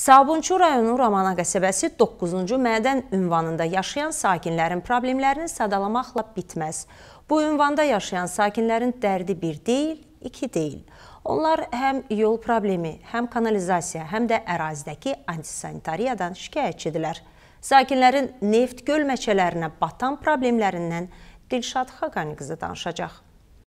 Sabunçu rayonu Ramana qəsəbəsi 9-cu mədən ünvanında yaşayan sakinlərin problemlərini sadalamaqla bitməz. Bu ünvanda yaşayan sakinlərin dərdi bir deyil, iki deyil. Onlar həm yol problemi, həm kanalizasiya, həm də ərazidəki antisanitariyadan şikayətçidirlər. Sakinlərin neft göl məçələrinə batan problemlərindən Dilşad Xaqani qızı danışacaq.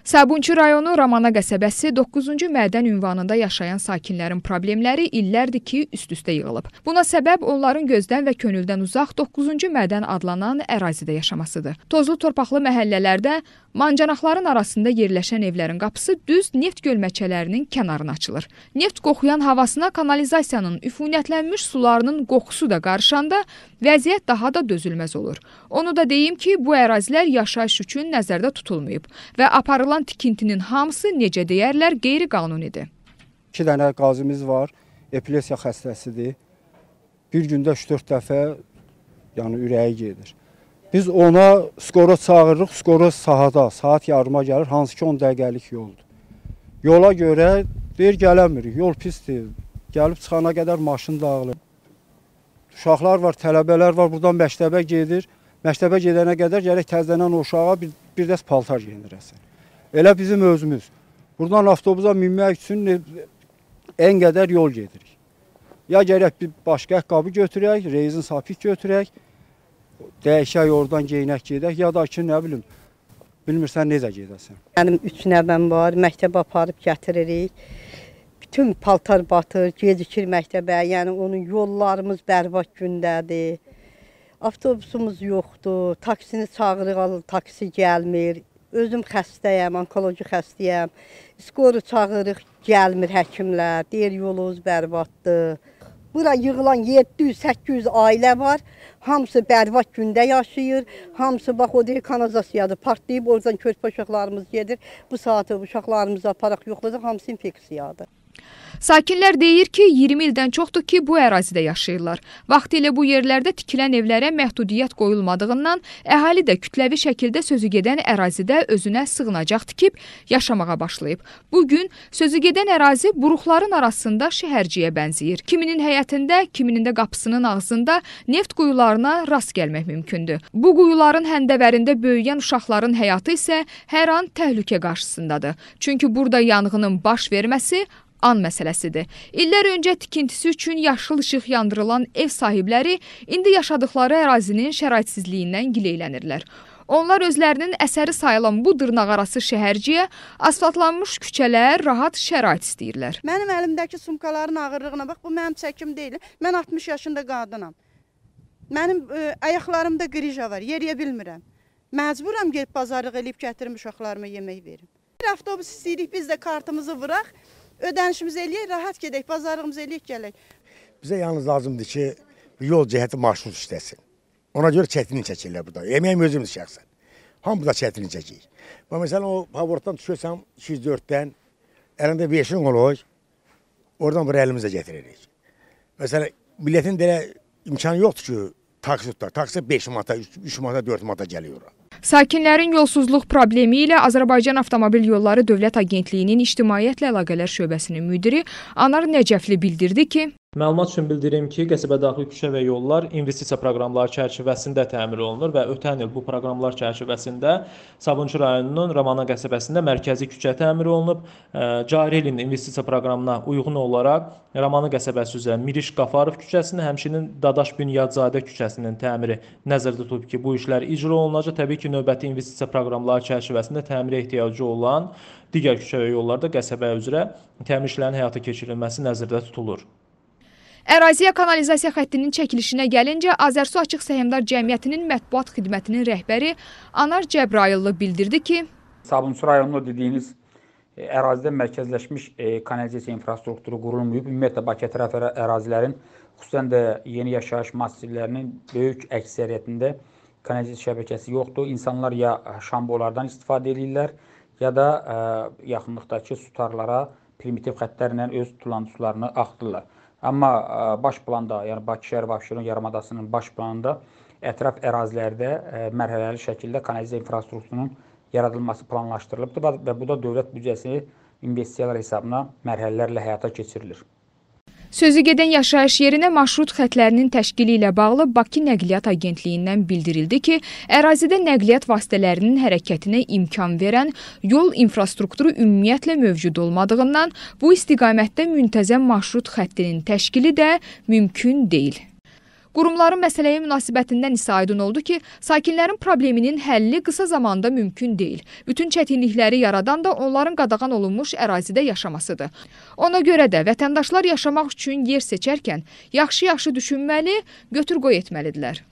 Səbunçu rayonu Ramana qəsəbəsi 9-cu mədən ünvanında yaşayan sakinlərin problemləri illərdir ki, üst-üstə yığılıb. Buna səbəb onların gözdən və könüldən uzaq 9-cu mədən adlanan ərazidə yaşamasıdır. Tozlu torpaqlı məhəllələrdə mancanaqların arasında yerləşən evlərin qapısı düz neft gölməçələrinin kənarına açılır. Neft qoxuyan havasına kanalizasiyanın üfunətlənmiş sularının qoxusu da qarışanda vəziyyət daha da dözülməz olur. Onu da deyim ki, bu ərazilər yaşayış üçün nəzərdə tutulmayıb və aparılan aparılan tikintinin hamısı necə deyərlər qeyri-qanunidir. 2 dənə qazimiz var, epilepsiya xəstəsidir. Bir gündə 3-4 dəfə yəni ürəyi gedir. Biz ona skora çağırırıq, skora sahada, saat yarıma gəlir, hansı ki 10 dəqiqəlik yoldur. Yola görə deyir gələmirik, yol pisdir. Gəlib çıxana qədər maşın dağılır. Uşaqlar var, tələbələr var, buradan məktəbə gedir. Məktəbə gedənə qədər gərək təzələnən o uşağa bir, bir dəst paltar geyindirəsən. Elə bizim özümüz. Buradan avtobusa minmək üçün ən qədər yol gedirik. Ya gərək bir başqa qabı götürək, reyzin sapik götürək, dəyişək oradan geyinək gedək, ya da ki, nə bilim, bilmirsən necə gedəsən. Mənim üç nəvəm var, məktəbə aparıb gətiririk. Bütün paltar batır, gecikir məktəbə, yəni onun yollarımız bərbad gündədir. Avtobusumuz yoxdur, taksini çağırıq, taksi gəlmir, Özüm xəstəyəm, onkoloji xəstəyəm. Skoru çağırırıq, gəlmir həkimlər, deyir yolunuz bərbaddır. Bura yığılan 700-800 ailə var. Hamısı bərbat gündə yaşayır. Hamısı bax o deyir kanalizasiyadır. Partlayıb oradan körpə uşaqlarımız gedir. Bu saatı uşaqlarımızı aparaq yoxlayacaq. Hamısı infeksiyadır. Sakinlər deyir ki, 20 ildən çoxdur ki, bu ərazidə yaşayırlar. Vaxtilə bu yerlərdə tikilən evlərə məhdudiyyət qoyulmadığından əhali də kütləvi şəkildə sözü gedən ərazidə özünə sığınacaq tikib yaşamağa başlayıb. Bu gün sözü gedən ərazi buruqların arasında şəhərciyə bənzəyir. Kiminin həyətində, kiminin də qapısının ağzında neft quyularına rast gəlmək mümkündür. Bu quyuların həndəvərində böyüyən uşaqların həyatı isə hər an təhlükə qarşısındadır. Çünki burada yanğının baş verməsi an məsələsidir. İllər öncə tikintisi üçün yaşıl işıq yandırılan ev sahibləri indi yaşadıkları ərazinin şəraitsizliyindən gileylənirlər. Onlar özlərinin əsəri sayılan bu dırnaqarası şəhərciyə asfaltlanmış küçələr, rahat şərait istəyirlər. Mənim əlimdəki sumkaların ağırlığına bax, bu mənim çəkim deyil. Mən 60 yaşında qadınam. Mənim ə, e, ayaqlarımda qrija var, yeriyə bilmirəm. Məcburam gedib bazarlıq eləyib gətirim uşaqlarıma yemək verim. Bir avtobus istəyirik, biz də kartımızı vıraq ödənişimizi eləyək, rahat gedək, bazarlığımızı eləyək, gələk. Bizə yalnız lazımdır ki, yol cəhəti marşrut işləsin. Ona görə çətinlik çəkirlər burada. Yeməyim özümüz şəxsən. Hamı da çətinlik çəkir. Və məsələn, o pavortdan düşürsəm 204-dən, əlində 5-in olur, oradan bir əlimizə getiririk. Məsələn, millətin də imkanı yoxdur ki, taksi tutar. Taksi 5 mata, 3 mata, 4 mata gəlir ora. Sakinlərin yolsuzluq problemi ilə Azərbaycan Avtomobil Yolları Dövlət Agentliyinin İctimaiyyətlə Əlaqələr Şöbəsinin müdiri Anar Nəcəfli bildirdi ki, Məlumat üçün bildirim ki, qəsəbə daxil küçə və yollar investisiya proqramları çərçivəsində təmir olunur və ötən il bu proqramlar çərçivəsində Sabunçu rayonunun Ramana qəsəbəsində mərkəzi küçə təmir olunub. Cari ilin investisiya proqramına uyğun olaraq Ramana qəsəbəsi üzrə Miriş Qafarov küçəsinin, həmçinin Dadaş Bünyadzadə küçəsinin təmiri nəzərdə tutulub ki, bu işlər icra olunacaq. Təbii ki, növbəti investisiya proqramları çərçivəsində təmirə ehtiyacı olan digər küçə və yollarda qəsəbə üzrə təmir işlərinin həyata keçirilməsi nəzərdə tutulur. Əraziyə kanalizasiya xəttinin çəkilişinə gəlincə, Azərsu Açıq Səhmdar Cəmiyyətinin mətbuat xidmətinin rəhbəri Anar Cəbrayıllı bildirdi ki, Sabunçu rayonunda dediyiniz e, ərazidə mərkəzləşmiş e, kanalizasiya infrastrukturu qurulmayıb. Ümumiyyətlə Bakı ətraf ərazilərin, xüsusən də yeni yaşayış massivlərinin böyük əksəriyyətində kanalizasiya şəbəkəsi yoxdur. İnsanlar ya şambolardan istifadə edirlər, ya da ə, e, yaxınlıqdakı sutarlara primitiv xətlərlə öz tutulan sularını axıdırlar. Amma e, baş planda, yəni Bakı şəhər və Abşeron yarımadasının baş planında ətraf ərazilərdə e, mərhələli şəkildə kanalizasiya infrastrukturunun yaradılması planlaşdırılıbdır və bu da dövlət büdcəsinin investisiyalar hesabına mərhələlərlə həyata keçirilir. Sözü gedən yaşayış yerinə marşrut xətlərinin təşkili ilə bağlı Bakı Nəqliyyat Agentliyindən bildirildi ki, ərazidə nəqliyyat vasitələrinin hərəkətinə imkan verən yol infrastrukturu ümumiyyətlə mövcud olmadığından bu istiqamətdə müntəzəm marşrut xəttinin təşkili də mümkün deyil. Qurumların məsələyə münasibətindən isə aydın oldu ki, sakinlərin probleminin həlli qısa zamanda mümkün deyil. Bütün çətinlikləri yaradan da onların qadağan olunmuş ərazidə yaşamasıdır. Ona görə də vətəndaşlar yaşamaq üçün yer seçərkən yaxşı-yaxşı düşünməli, götür-qoy etməlidirlər.